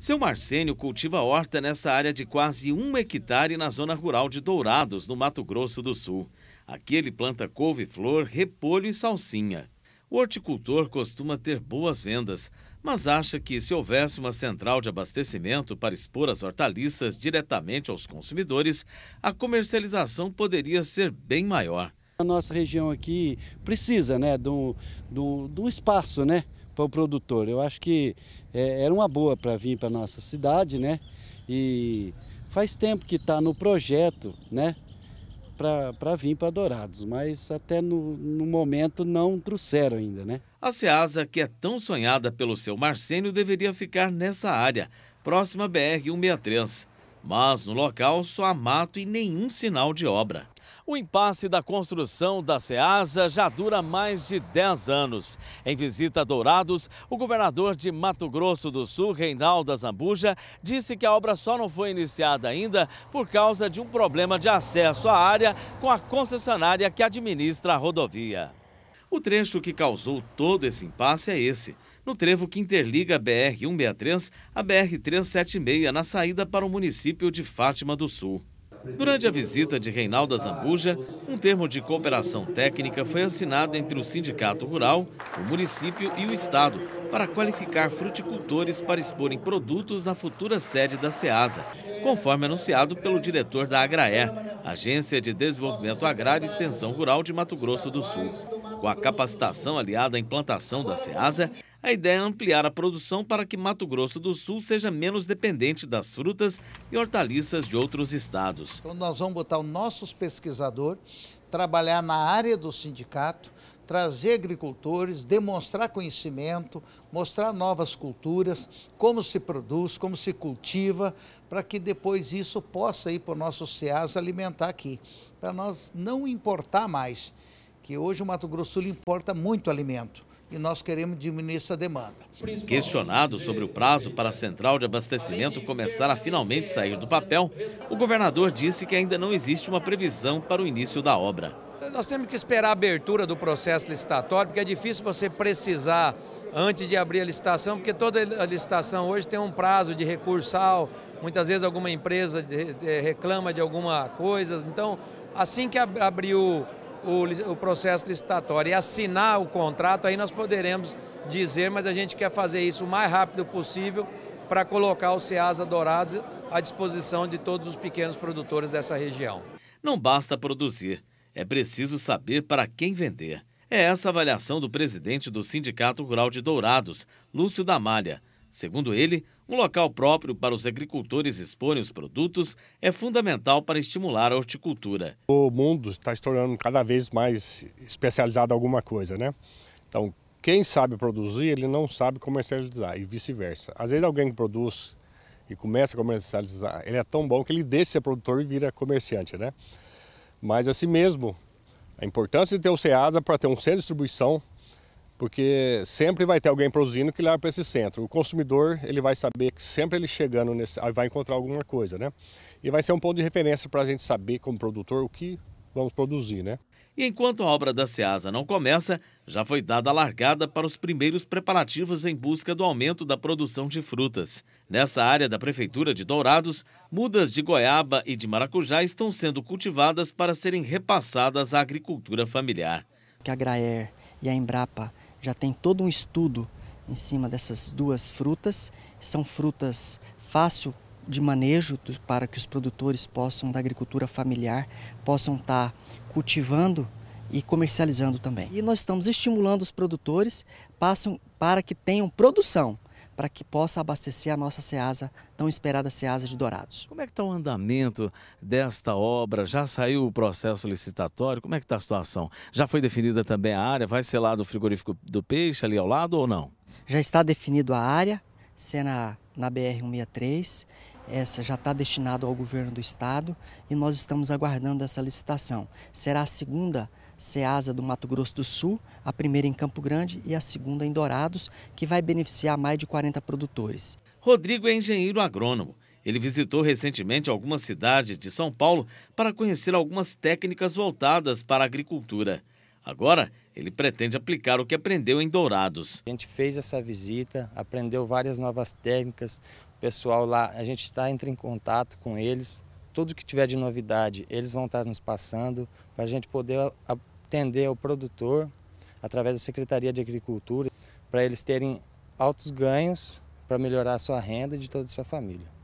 Seu Marcênio cultiva horta nessa área de quase um hectare na zona rural de Dourados, no Mato Grosso do Sul. Aqui ele planta couve-flor, repolho e salsinha. O horticultor costuma ter boas vendas, mas acha que se houvesse uma central de abastecimento para expor as hortaliças diretamente aos consumidores, a comercialização poderia ser bem maior. A nossa região aqui precisa né, de, um, de um espaço, né? para o produtor. Eu acho que é, era uma boa para vir para nossa cidade, né? E faz tempo que está no projeto, né? Para vir para Dourados, mas até no, no momento não trouxeram ainda, né? A Ceasa, que é tão sonhada pelo seu Marcênio, deveria ficar nessa área, próxima à BR-163 mas no local só há mato e nenhum sinal de obra. O impasse da construção da SEASA já dura mais de 10 anos. Em visita a Dourados, o governador de Mato Grosso do Sul, Reinaldo Azambuja, disse que a obra só não foi iniciada ainda por causa de um problema de acesso à área com a concessionária que administra a rodovia. O trecho que causou todo esse impasse é esse no trevo que interliga a BR-163 à BR-376 na saída para o município de Fátima do Sul. Durante a visita de Reinaldo Zambuja, um termo de cooperação técnica foi assinado entre o Sindicato Rural, o município e o Estado para qualificar fruticultores para exporem produtos na futura sede da SEASA, conforme anunciado pelo diretor da Agraer, Agência de Desenvolvimento Agrário e Extensão Rural de Mato Grosso do Sul. Com a capacitação aliada à implantação da SEASA, a ideia é ampliar a produção para que Mato Grosso do Sul seja menos dependente das frutas e hortaliças de outros estados. Então nós vamos botar os nossos pesquisadores, trabalhar na área do sindicato, trazer agricultores, demonstrar conhecimento, mostrar novas culturas, como se produz, como se cultiva, para que depois isso possa ir para o nosso SEAS alimentar aqui, para nós não importar mais que hoje o Mato Grosso importa muito alimento e nós queremos diminuir essa demanda. Questionado sobre o prazo para a central de abastecimento começar a finalmente sair do papel, o governador disse que ainda não existe uma previsão para o início da obra. Nós temos que esperar a abertura do processo licitatório, porque é difícil você precisar antes de abrir a licitação, porque toda a licitação hoje tem um prazo de recursal, muitas vezes alguma empresa reclama de alguma coisa. Então, assim que abriu o, o processo licitatório e assinar o contrato, aí nós poderemos dizer, mas a gente quer fazer isso o mais rápido possível para colocar o SEASA Dourados à disposição de todos os pequenos produtores dessa região. Não basta produzir, é preciso saber para quem vender. É essa a avaliação do presidente do Sindicato Rural de Dourados, Lúcio Damalha. Segundo ele, um local próprio para os agricultores exporem os produtos é fundamental para estimular a horticultura. O mundo está se tornando cada vez mais especializado em alguma coisa, né? Então, quem sabe produzir, ele não sabe comercializar e vice-versa. Às vezes alguém que produz e começa a comercializar, ele é tão bom que ele deixa ser produtor e vira comerciante, né? Mas assim mesmo, a importância de ter o CEASA para ter um centro de distribuição porque sempre vai ter alguém produzindo que leva para esse centro. O consumidor ele vai saber que sempre ele chegando nesse, vai encontrar alguma coisa, né? E vai ser um ponto de referência para a gente saber como produtor o que vamos produzir, né? E enquanto a obra da Ceasa não começa, já foi dada a largada para os primeiros preparativos em busca do aumento da produção de frutas. Nessa área da prefeitura de Dourados, mudas de goiaba e de maracujá estão sendo cultivadas para serem repassadas à agricultura familiar. Que a Graer e a Embrapa já tem todo um estudo em cima dessas duas frutas. São frutas fácil de manejo para que os produtores possam da agricultura familiar possam estar tá cultivando e comercializando também. E nós estamos estimulando os produtores passam para que tenham produção para que possa abastecer a nossa Seasa, tão esperada Seasa de Dourados. Como é que está o andamento desta obra? Já saiu o processo licitatório? Como é que está a situação? Já foi definida também a área? Vai ser lá do frigorífico do peixe, ali ao lado ou não? Já está definido a área, ser na BR-163 essa já está destinada ao governo do estado e nós estamos aguardando essa licitação. Será a segunda SEASA do Mato Grosso do Sul, a primeira em Campo Grande e a segunda em Dourados, que vai beneficiar mais de 40 produtores. Rodrigo é engenheiro agrônomo. Ele visitou recentemente algumas cidades de São Paulo para conhecer algumas técnicas voltadas para a agricultura. Agora, ele pretende aplicar o que aprendeu em Dourados. A gente fez essa visita, aprendeu várias novas técnicas. O pessoal lá, a gente está entre em contato com eles. Tudo que tiver de novidade, eles vão estar tá nos passando para a gente poder atender o produtor através da Secretaria de Agricultura, para eles terem altos ganhos para melhorar a sua renda e de toda a sua família.